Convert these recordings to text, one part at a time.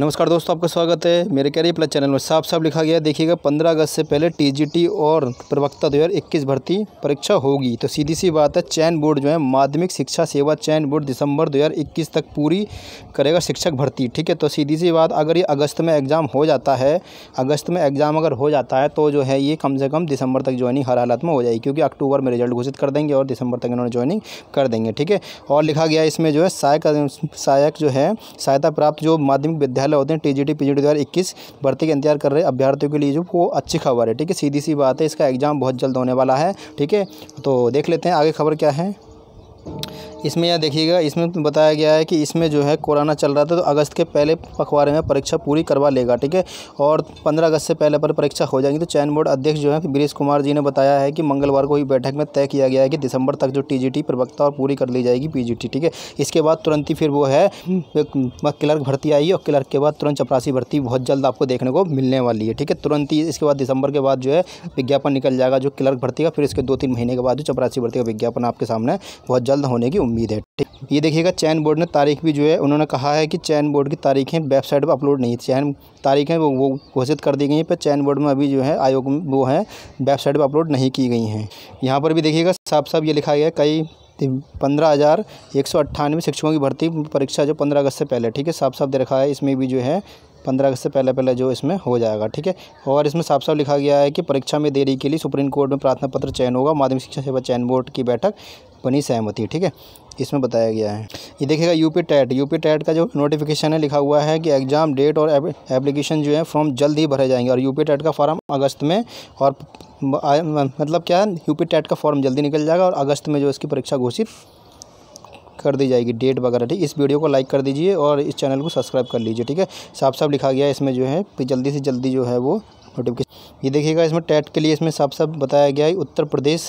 नमस्कार दोस्तों आपका स्वागत है मेरे कैरियर प्लस चैनल में साफ साफ लिखा गया देखिएगा पंद्रह अगस्त से पहले टीजीटी और प्रवक्ता दो इक्कीस भर्ती परीक्षा होगी तो सीधी सी बात है चयन बोर्ड जो है माध्यमिक शिक्षा सेवा चयन बोर्ड दिसंबर 2021 तक पूरी करेगा शिक्षक भर्ती ठीक है तो सीधी सी बात अगर ये अगस्त में एग्ज़ाम हो जाता है अगस्त में एग्ज़ाम अगर हो जाता है तो जो है ये कम से कम दिसंबर तक ज्वाइनिंग हर हालत में हो जाएगी क्योंकि अक्टूबर में रिजल्ट घोषित कर देंगे और दिसंबर तक इन्होंने ज्वाइनिंग कर देंगे ठीक है और लिखा गया इसमें जो है सहायक सहायक जो है सहायता प्राप्त जो माध्यमिक विद्यालय पहले होते हैं टीजीटी पीजीटी दो भर्ती का इंतजार कर रहे अभ्यर्थियों के लिए जो वो अच्छी खबर है ठीक है सीधी सी बात है इसका एग्जाम बहुत जल्द होने वाला है ठीक है तो देख लेते हैं आगे खबर क्या है इसमें यह देखिएगा इसमें तो बताया गया है कि इसमें जो है कोरोना चल रहा था तो अगस्त के पहले पखवाड़े में परीक्षा पूरी करवा लेगा ठीक है और पंद्रह अगस्त से पहले पर परीक्षा हो जाएगी तो चयन बोर्ड अध्यक्ष जो है गिरीश कुमार जी ने बताया है कि मंगलवार को ही बैठक में तय किया गया है कि दिसंबर तक जो टी प्रवक्ता और पूरी कर ली जाएगी पी ठीक है इसके बाद तुरंत ही फिर वो है क्लर्क भर्ती आई और क्लर्क के बाद तुरंत चपरासी भर्ती बहुत जल्द आपको देखने को मिलने वाली है ठीक है तुरंत ही इसके बाद दिसंबर के बाद जो है विज्ञापन निकल जाएगा जो क्लर्क भर्ती का फिर इसके दो तीन महीने के बाद जो चपरासी भर्ती का विज्ञापन आपके सामने बहुत जल्द होने की उम्मीद है ये देखिएगा चयन बोर्ड ने तारीख भी जो है उन्होंने कहा है कि चयन बोर्ड की तारीखें वेबसाइट पर अपलोड नहीं चैन तारीखें वो घोषित कर दी गई हैं पर चैन बोर्ड में अभी जो है आयोग वो हैं वेबसाइट पर अपलोड नहीं की गई हैं यहाँ पर भी देखिएगा साफ साफ ये लिखा गया है कई पंद्रह हज़ार एक सौ अट्ठानवे शिक्षकों की भर्ती परीक्षा जो पंद्रह अगस्त से पहले ठीक है साफ साफ दे रखा है इसमें भी जो है पंद्रह अगस्त से पहले पहले जो इसमें हो जाएगा ठीक है और इसमें साफ साफ लिखा गया है कि परीक्षा में देरी के लिए सुप्रीम कोर्ट में प्रार्थना पत्र चयन होगा माध्यमिक शिक्षा सेवा चयन बोर्ड की बैठक बनी सहमति ठीक है इसमें बताया गया है ये देखिएगा यूपी यू यूपी टैट का जो नोटिफिकेशन है लिखा हुआ है कि एग्ज़ाम डेट और एप्लीकेशन जो है फॉर्म जल्द ही भरे जाएंगे और यूपी टैट का फॉर्म अगस्त में और मतलब क्या है यूपी टैट का फॉर्म जल्दी निकल जाएगा और अगस्त में जो इसकी परीक्षा घोषित कर दी जाएगी डेट वगैरह ठीक इस वीडियो को लाइक कर दीजिए और इस चैनल को सब्सक्राइब कर लीजिए ठीक है साफ साफ लिखा गया है इसमें जो है जल्दी से जल्दी जो है वो नोटिफिकेशन ये देखिएगा इसमें टैट के लिए इसमें साफ साफ बताया गया है उत्तर प्रदेश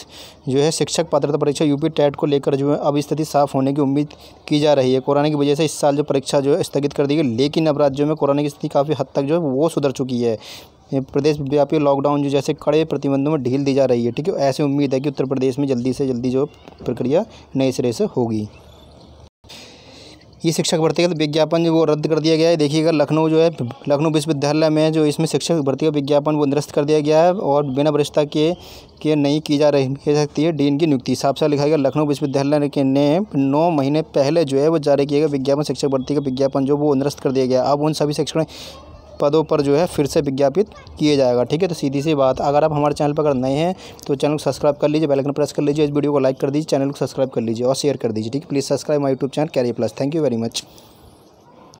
जो है शिक्षक पात्रता परीक्षा यूपी टैट को लेकर जो है अब स्थिति साफ होने की उम्मीद की जा रही है कोरोना की वजह से इस साल जो परीक्षा जो है स्थगित कर दी गई लेकिन अब राज्यों में कोरोना की स्थिति काफ़ी हद तक जो है वो सुधर चुकी है प्रदेश व्यापी लॉकडाउन जो जैसे कड़े प्रतिबंधों में ढील दी जा रही है ठीक है ऐसी उम्मीद है कि उत्तर प्रदेश में जल्दी से जल्दी जो प्रक्रिया नए सिरे से होगी ये शिक्षक भर्ती का विज्ञापन जो वो रद्द कर दिया गया है देखिएगा लखनऊ जो है लखनऊ विश्वविद्यालय में जो इसमें शिक्षक भर्ती का विज्ञापन वो निरस्त कर दिया गया है और बिना वरिष्ठता के के नहीं की जा रही कह सकती है डीन की नियुक्ति साफ साफ लिखा गया लखनऊ विश्वविद्यालय के ने नौ महीने पहले जो है वो जारी किया गया विज्ञापन शिक्षक भर्ती का विज्ञापन जो वो निरस्त कर दिया गया अब उन सभी शिक्षकों पदों पर जो है फिर से विज्ञापित किया जाएगा ठीक है तो सीधी सी बात अगर आप हमारे चैनल पर अगर नए हैं तो चैनल को सब्सक्राइब कर लीजिए बेलकन प्रेस कर लीजिए इस वीडियो को लाइक कर दीजिए चैनल को सब्सक्राइब कर लीजिए और शेयर कर दीजिए ठीक है please subscribe my YouTube channel Career Plus thank you very much